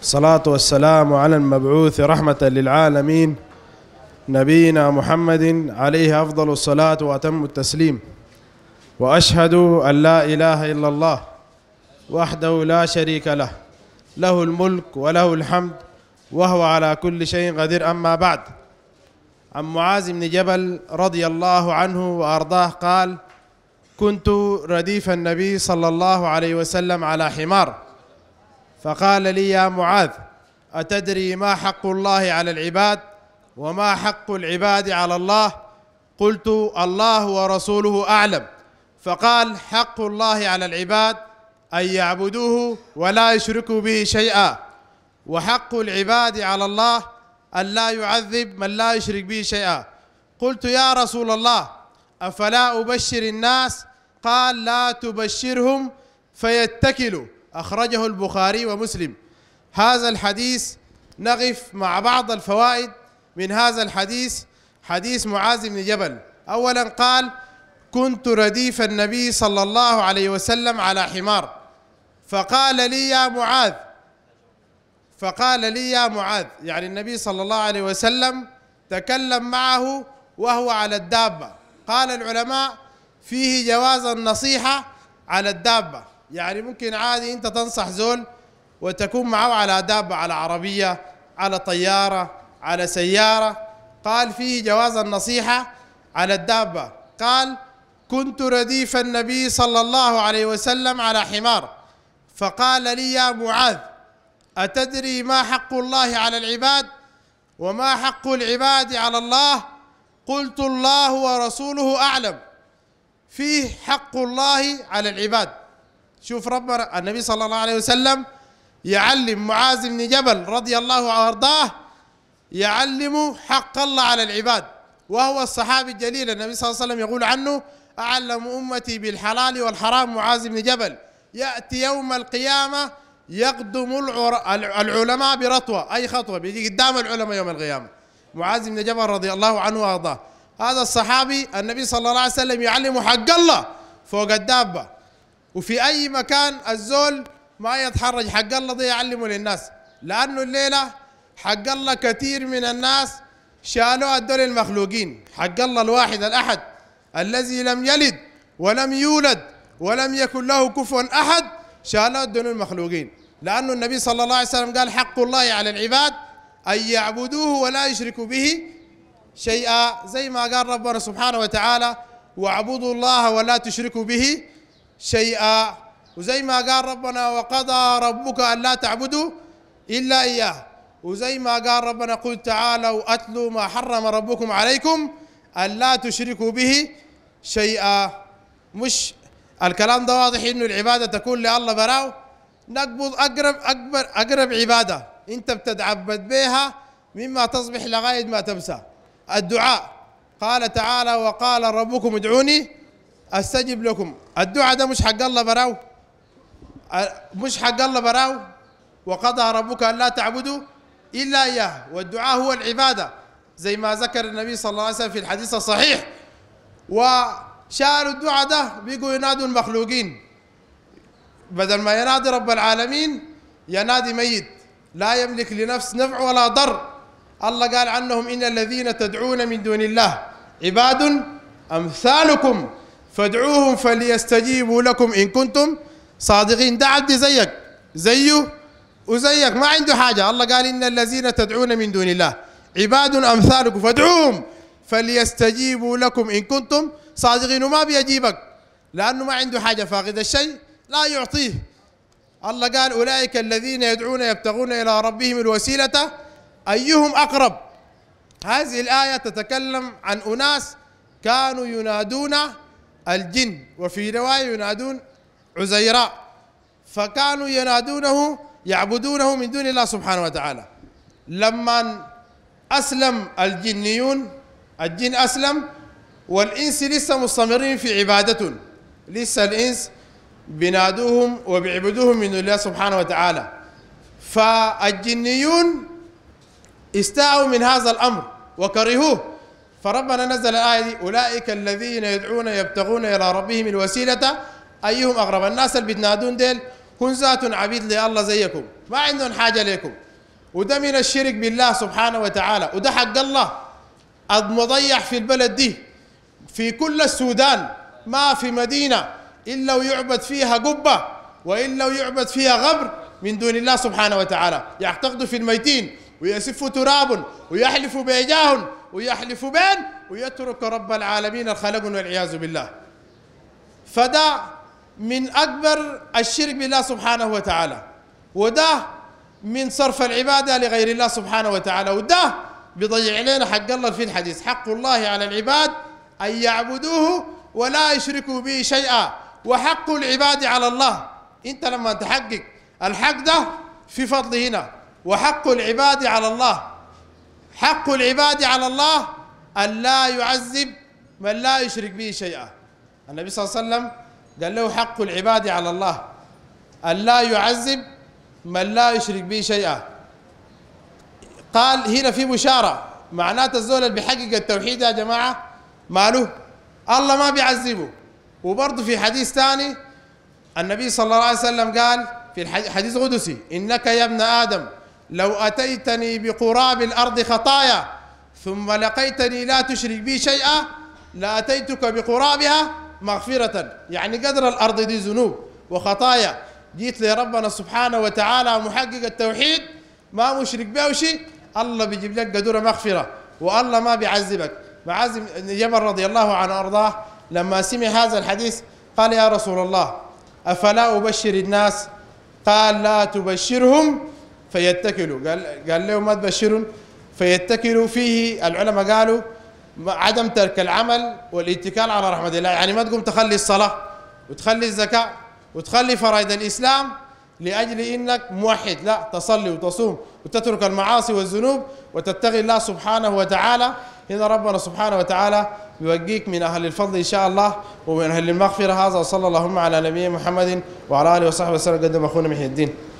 الصلاة والسلام على المبعوث رحمة للعالمين نبينا محمد عليه أفضل الصلاة وأتم التسليم وأشهد أن لا إله إلا الله وحده لا شريك له له الملك وله الحمد وهو على كل شيء قدير أما بعد عن معاذ بن جبل رضي الله عنه وأرضاه قال كنت رديف النبي صلى الله عليه وسلم على حمار فقال لي يا معاذ أتدري ما حق الله على العباد وما حق العباد على الله قلت الله ورسوله أعلم فقال حق الله على العباد أن يعبدوه ولا يشركوا به شيئا وحق العباد على الله أن لا يعذب من لا يشرك به شيئا قلت يا رسول الله أفلا أبشر الناس قال لا تبشرهم فيتكلوا أخرجه البخاري ومسلم هذا الحديث نقف مع بعض الفوائد من هذا الحديث حديث معاذ بن جبل أولا قال كنت رديف النبي صلى الله عليه وسلم على حمار فقال لي يا معاذ فقال لي يا معاذ يعني النبي صلى الله عليه وسلم تكلم معه وهو على الدابة قال العلماء فيه جواز النصيحة على الدابة يعني ممكن عادي انت تنصح زول وتكون معه على دابه على عربيه على طياره على سياره قال فيه جواز النصيحه على الدابه قال كنت رديف النبي صلى الله عليه وسلم على حمار فقال لي يا معاذ اتدري ما حق الله على العباد وما حق العباد على الله قلت الله ورسوله اعلم فيه حق الله على العباد شوف ربنا النبي صلى الله عليه وسلم يعلم معاذ بن جبل رضي الله عنه وارضاه يعلم حق الله على العباد وهو الصحابي الجليل النبي صلى الله عليه وسلم يقول عنه أعلم أمتي بالحلال والحرام معاذ بن جبل يأتي يوم القيامة يقدم العلماء برطوة أي خطوة بيجي قدام العلماء يوم القيامة معاذ بن جبل رضي الله عنه وأرضاه هذا الصحابي النبي صلى الله عليه وسلم يعلم حق الله فوق الدابة وفي اي مكان الزول ما يتحرج حق الله ده يعلمه للناس لانه الليله حق الله كثير من الناس شالوا الدول المخلوقين حق الله الواحد الاحد الذي لم يلد ولم يولد ولم يكن له كفوا احد شالوا الدول المخلوقين لانه النبي صلى الله عليه وسلم قال حق الله على العباد ان يعبدوه ولا يشركوا به شيئا زي ما قال ربنا سبحانه وتعالى واعبدوا الله ولا تشركوا به شيئا وزي ما قال ربنا وقضى ربك ألا تعبدوا إلا إياه وزي ما قال ربنا قل تعالوا أتلوا ما حرم ربكم عليكم ألا تشركوا به شيئا مش الكلام ده واضح انه العباده تكون لله براو نقبض اقرب اكبر اقرب عباده انت بتتعبد بها مما تصبح لغايه ما تمسى الدعاء قال تعالى وقال ربكم ادعوني استجب لكم الدعاء ده مش حق الله براو مش حق الله براو وقضى ربك أن لا تعبدوا إلا إياه والدعاء هو العبادة زي ما ذكر النبي صلى الله عليه وسلم في الحديث الصحيح وشاعر الدعاء ده بيقوا ينادوا المخلوقين بدل ما ينادي رب العالمين ينادي ميت لا يملك لنفس نفع ولا ضر الله قال عنهم إن الذين تدعون من دون الله عباد أمثالكم فادعوهم فليستجيبوا لكم إن كنتم صادقين ده عبد زيك زيه وزيك ما عنده حاجة الله قال إن الذين تدعون من دون الله عباد أمثالكم فادعوهم فليستجيبوا لكم إن كنتم صادقين وما بيجيبك لأنه ما عنده حاجة فاقد الشيء لا يعطيه الله قال أولئك الذين يدعون يبتغون إلى ربهم الوسيلة أيهم أقرب هذه الآية تتكلم عن أناس كانوا ينادون الجن وفي رواية ينادون عزيراء فكانوا ينادونه يعبدونه من دون الله سبحانه وتعالى لما أسلم الجنيون الجن أسلم والإنس لسه مستمرين في عبادة لسه الإنس بنادوهم وبيعبدوهم من الله سبحانه وتعالى فالجنيون استاءوا من هذا الأمر وكرهوه فربنا نزل الآية دي أولئك الذين يدعون يبتغون إلى ربهم الوسيلة أيهم أقرب الناس اللي بتنادون ديل هن ذات عبيد لله زيكم ما عندهم حاجة لكم وده من الشرك بالله سبحانه وتعالى وده حق الله المضيع في البلد دي في كل السودان ما في مدينة إلا ويعبد فيها قبة وإلا ويعبد فيها غبر من دون الله سبحانه وتعالى يعتقد في الميتين ويسف تراب ويحلف بإجاههم ويحلف بين ويترك رب العالمين الخلق والعياذ بالله فده من أكبر الشرك بالله سبحانه وتعالى وده من صرف العبادة لغير الله سبحانه وتعالى وده بيضيع علينا حق الله في الحديث حق الله على العباد أن يعبدوه ولا يشركوا به شيئا وحق العباد على الله انت لما تحقق الحق ده في فضل هنا وحق العباد على الله حق العباد على الله أن لا يعذب من لا يشرك به شيئا النبي صلى الله عليه وسلم قال له حق العباد على الله أن لا يعذب من لا يشرك به شيئا قال هنا في مشارة معناته الزول اللي بيحقق التوحيد يا جماعة ماله الله ما بيعذبه وبرضه في حديث ثاني النبي صلى الله عليه وسلم قال في الحديث قدسي إنك يا ابن آدم لو أتيتني بقراب الأرض خطايا ثم لقيتني لا تشرك بي شيئا لأتيتك بقرابها مغفرة يعني قدر الأرض دي ذنوب وخطايا جيت لربنا سبحانه وتعالى محقق التوحيد ما مشرك به شيء الله بيجيب لك قدر مغفرة والله ما بيعذبك معازم جبر رضي الله عنه وارضاه لما سمع هذا الحديث قال يا رسول الله افلا ابشر الناس قال لا تبشرهم فيتكلوا قال قال لهم ما تبشرون فيتكلوا فيه العلماء قالوا عدم ترك العمل والاتكال على رحمة الله يعني ما تقوم تخلي الصلاة وتخلي الزكاة وتخلي فرائض الإسلام لأجل إنك موحد لا تصلي وتصوم وتترك المعاصي والذنوب وتتقي الله سبحانه وتعالى هنا ربنا سبحانه وتعالى يوقيك من أهل الفضل إن شاء الله ومن أهل المغفرة هذا وصلى اللهم على نبينا محمد وعلى آله وصحبه وسلم قدم أخونا محي الدين